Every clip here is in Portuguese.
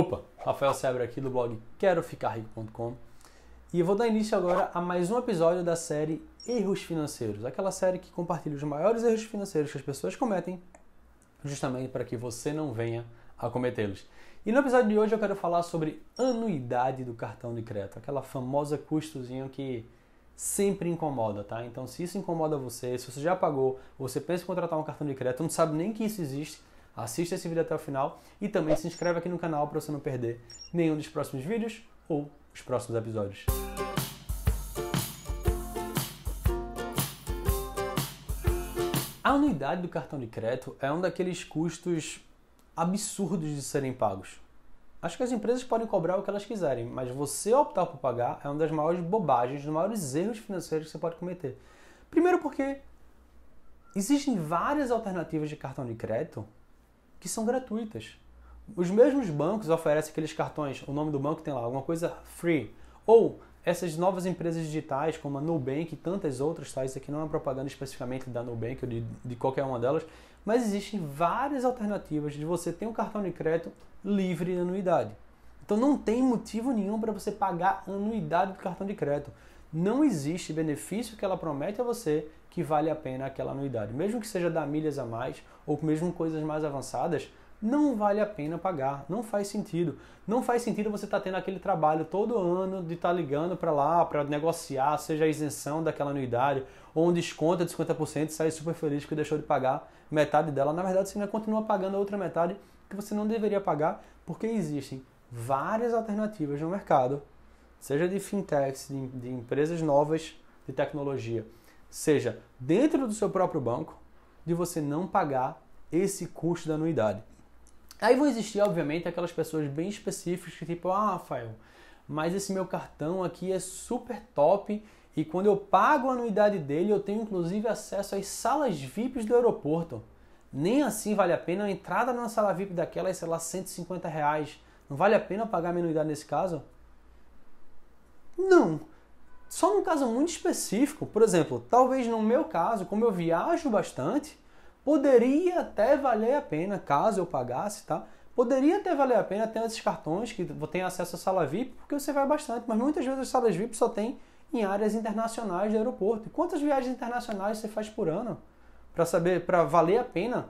Opa, Rafael Seabra aqui do blog queroficarrico.com e eu vou dar início agora a mais um episódio da série Erros Financeiros, aquela série que compartilha os maiores erros financeiros que as pessoas cometem, justamente para que você não venha a cometê-los. E no episódio de hoje eu quero falar sobre anuidade do cartão de crédito, aquela famosa custozinha que sempre incomoda, tá? Então se isso incomoda você, se você já pagou, você pensa em contratar um cartão de crédito, não sabe nem que isso existe, Assista esse vídeo até o final e também se inscreve aqui no canal para você não perder nenhum dos próximos vídeos ou os próximos episódios. A anuidade do cartão de crédito é um daqueles custos absurdos de serem pagos. Acho que as empresas podem cobrar o que elas quiserem, mas você optar por pagar é uma das maiores bobagens, dos maiores erros financeiros que você pode cometer. Primeiro porque existem várias alternativas de cartão de crédito que são gratuitas. Os mesmos bancos oferecem aqueles cartões, o nome do banco tem lá, alguma coisa free. Ou essas novas empresas digitais, como a Nubank e tantas outras, tá? isso aqui não é propaganda especificamente da Nubank ou de, de qualquer uma delas, mas existem várias alternativas de você ter um cartão de crédito livre de anuidade. Então não tem motivo nenhum para você pagar anuidade do cartão de crédito não existe benefício que ela promete a você que vale a pena aquela anuidade. Mesmo que seja dar milhas a mais ou mesmo coisas mais avançadas, não vale a pena pagar, não faz sentido. Não faz sentido você estar tá tendo aquele trabalho todo ano de estar tá ligando para lá para negociar, seja a isenção daquela anuidade ou um desconto de 50% e sair super feliz que deixou de pagar metade dela. Na verdade, você ainda continua pagando a outra metade que você não deveria pagar, porque existem várias alternativas no mercado seja de fintechs, de, de empresas novas de tecnologia, seja dentro do seu próprio banco, de você não pagar esse custo da anuidade. Aí vão existir, obviamente, aquelas pessoas bem específicas que tipo, ah, Rafael, mas esse meu cartão aqui é super top e quando eu pago a anuidade dele, eu tenho inclusive acesso às salas VIPs do aeroporto. Nem assim vale a pena a entrada na sala VIP daquela é, sei lá, 150 reais. Não vale a pena pagar a anuidade nesse caso? Não. Só num caso muito específico, por exemplo, talvez no meu caso, como eu viajo bastante, poderia até valer a pena, caso eu pagasse, tá? Poderia até valer a pena ter esses cartões que tem acesso à sala VIP, porque você vai bastante, mas muitas vezes as salas VIP só tem em áreas internacionais de aeroporto. E quantas viagens internacionais você faz por ano? Para saber, para valer a pena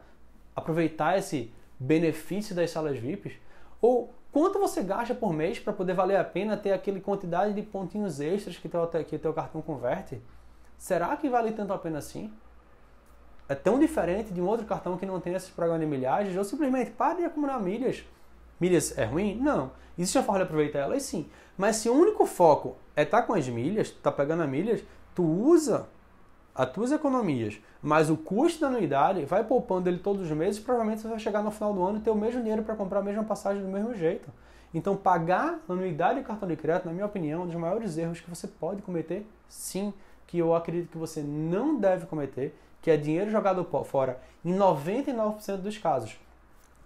aproveitar esse benefício das salas VIPs? Ou Quanto você gasta por mês para poder valer a pena ter aquele quantidade de pontinhos extras que teu, que teu cartão converte? Será que vale tanto a pena assim? É tão diferente de um outro cartão que não tem esses programas de milhagens? Ou simplesmente pare de acumular milhas? Milhas é ruim? Não. Existe uma forma de aproveitar elas? Sim. Mas se o único foco é estar tá com as milhas, tá pegando as milhas, tu usa as tuas economias, mas o custo da anuidade, vai poupando ele todos os meses, provavelmente você vai chegar no final do ano e ter o mesmo dinheiro para comprar a mesma passagem do mesmo jeito. Então, pagar anuidade e cartão de crédito, na minha opinião, é um dos maiores erros que você pode cometer, sim, que eu acredito que você não deve cometer, que é dinheiro jogado fora em 99% dos casos.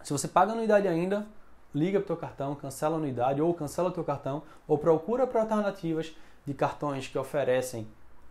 Se você paga anuidade ainda, liga para o teu cartão, cancela a anuidade ou cancela o teu cartão ou procura para alternativas de cartões que oferecem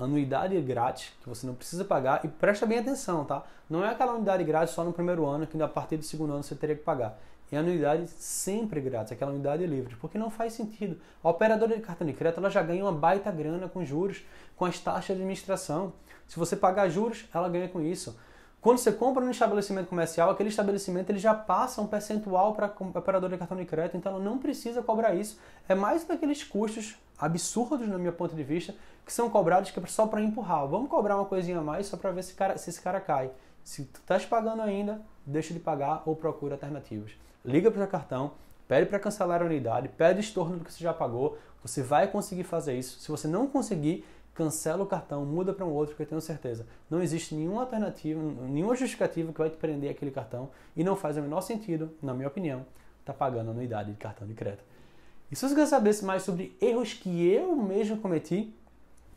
anuidade grátis, que você não precisa pagar, e presta bem atenção, tá? Não é aquela anuidade grátis só no primeiro ano, que a partir do segundo ano você teria que pagar. É anuidade sempre grátis, aquela anuidade livre, porque não faz sentido. A operadora de cartão de crédito ela já ganha uma baita grana com juros, com as taxas de administração. Se você pagar juros, ela ganha com isso. Quando você compra num estabelecimento comercial, aquele estabelecimento ele já passa um percentual para o operador de cartão de crédito, então ela não precisa cobrar isso. É mais daqueles custos absurdos, no meu ponto de vista, que são cobrados que é só para empurrar. Vamos cobrar uma coisinha a mais só para ver se, cara, se esse cara cai. Se tu estás pagando ainda, deixa de pagar ou procura alternativas. Liga para o cartão, pede para cancelar a unidade, pede estorno do que você já pagou. Você vai conseguir fazer isso. Se você não conseguir, cancela o cartão, muda para um outro, porque eu tenho certeza. Não existe nenhuma alternativa, nenhuma justificativa que vai te prender aquele cartão e não faz o menor sentido, na minha opinião, estar tá pagando anuidade de cartão de crédito. E se você quer saber mais sobre erros que eu mesmo cometi,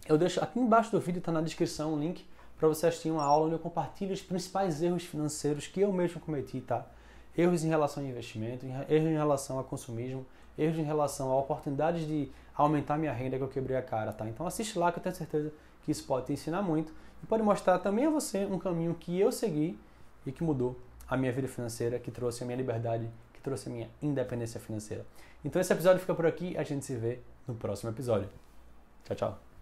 eu deixo aqui embaixo do vídeo, está na descrição o um link para você assistir uma aula onde eu compartilho os principais erros financeiros que eu mesmo cometi, tá? erros em relação a investimento, erros em relação a consumismo, erros em relação a oportunidades de aumentar minha renda que eu quebrei a cara, tá? Então assiste lá que eu tenho certeza que isso pode te ensinar muito e pode mostrar também a você um caminho que eu segui e que mudou a minha vida financeira, que trouxe a minha liberdade, que trouxe a minha independência financeira. Então esse episódio fica por aqui, a gente se vê no próximo episódio. Tchau, tchau.